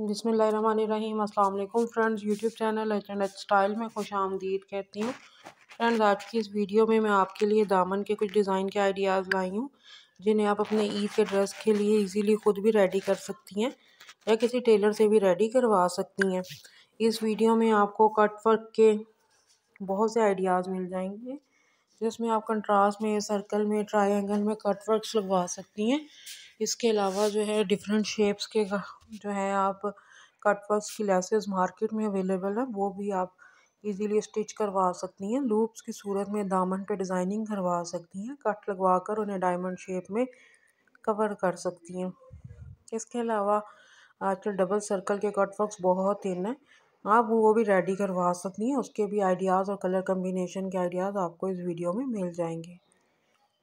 बिसमीम अल्लाम friends YouTube channel H style में खुश आमदीद कहती हूँ फ्रेंड्स आज की इस वीडियो में मैं आपके लिए दामन के कुछ डिज़ाइन के आइडियाज़ लाई हूँ जिन्हें आप अपने ईद के ड्रेस के लिए इजीली ख़ुद भी रेडी कर सकती हैं या किसी टेलर से भी रेडी करवा सकती हैं इस वीडियो में आपको कट वर्क के बहुत से आइडियाज़ मिल जाएंगे जिसमें आप कंट्रास्ट में सर्कल में ट्राइंगल में कट वर्क लगवा सकती हैं इसके अलावा जो है डिफरेंट शेप्स के जो है आप कटवर्क्स की लेसेज मार्केट में अवेलेबल है वो भी आप इजीली स्टिच करवा सकती हैं लूप्स की सूरत में दामन पे डिज़ाइनिंग करवा सकती हैं कट लगवा कर उन्हें डायमंड शेप में कवर कर सकती हैं इसके अलावा आजकल डबल सर्कल के कटवर्क्स बहुत इन हैं आप वो भी रेडी करवा सकती हैं उसके भी आइडियाज़ और कलर कम्बिनेशन के आइडियाज़ आपको इस वीडियो में मिल जाएंगे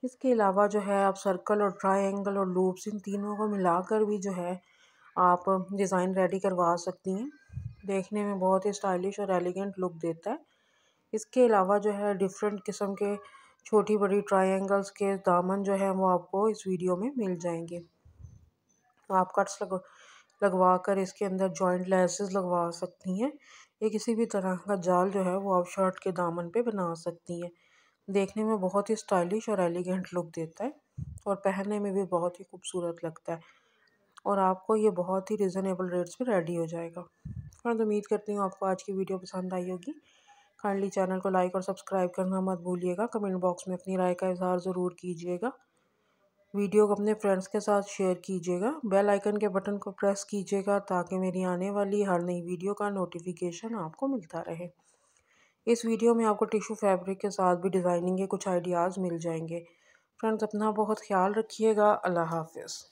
इसके अलावा जो है आप सर्कल और ट्रायंगल और लूप्स इन तीनों को मिलाकर भी जो है आप डिज़ाइन रेडी करवा सकती हैं देखने में बहुत ही स्टाइलिश और एलिगेंट लुक देता है इसके अलावा जो है डिफरेंट किस्म के छोटी बड़ी ट्रायंगल्स के दामन जो है वो आपको इस वीडियो में मिल जाएंगे आप कट्स लग लगवा कर इसके अंदर जॉइंट लेसेस लगवा सकती हैं या किसी भी तरह का जाल जो है वो आप शर्ट के दामन पे बना सकती हैं देखने में बहुत ही स्टाइलिश और एलिगेंट लुक देता है और पहनने में भी बहुत ही खूबसूरत लगता है और आपको ये बहुत ही रिजनेबल रेट्स पर रेडी हो जाएगा मैं तो उम्मीद करती हूँ आपको आज की वीडियो पसंद आई होगी काइंडली चैनल को लाइक और सब्सक्राइब करना मत भूलिएगा कमेंट बॉक्स में अपनी राय का इजहार ज़रूर कीजिएगा वीडियो को अपने फ्रेंड्स के साथ शेयर कीजिएगा बेल आइकन के बटन को प्रेस कीजिएगा ताकि मेरी आने वाली हर नई वीडियो का नोटिफिकेशन आपको मिलता रहे इस वीडियो में आपको टिशू फैब्रिक के साथ भी डिज़ाइनिंग के कुछ आइडियाज़ मिल जाएंगे फ्रेंड्स अपना बहुत ख्याल रखिएगा अल्लाह हाफिज़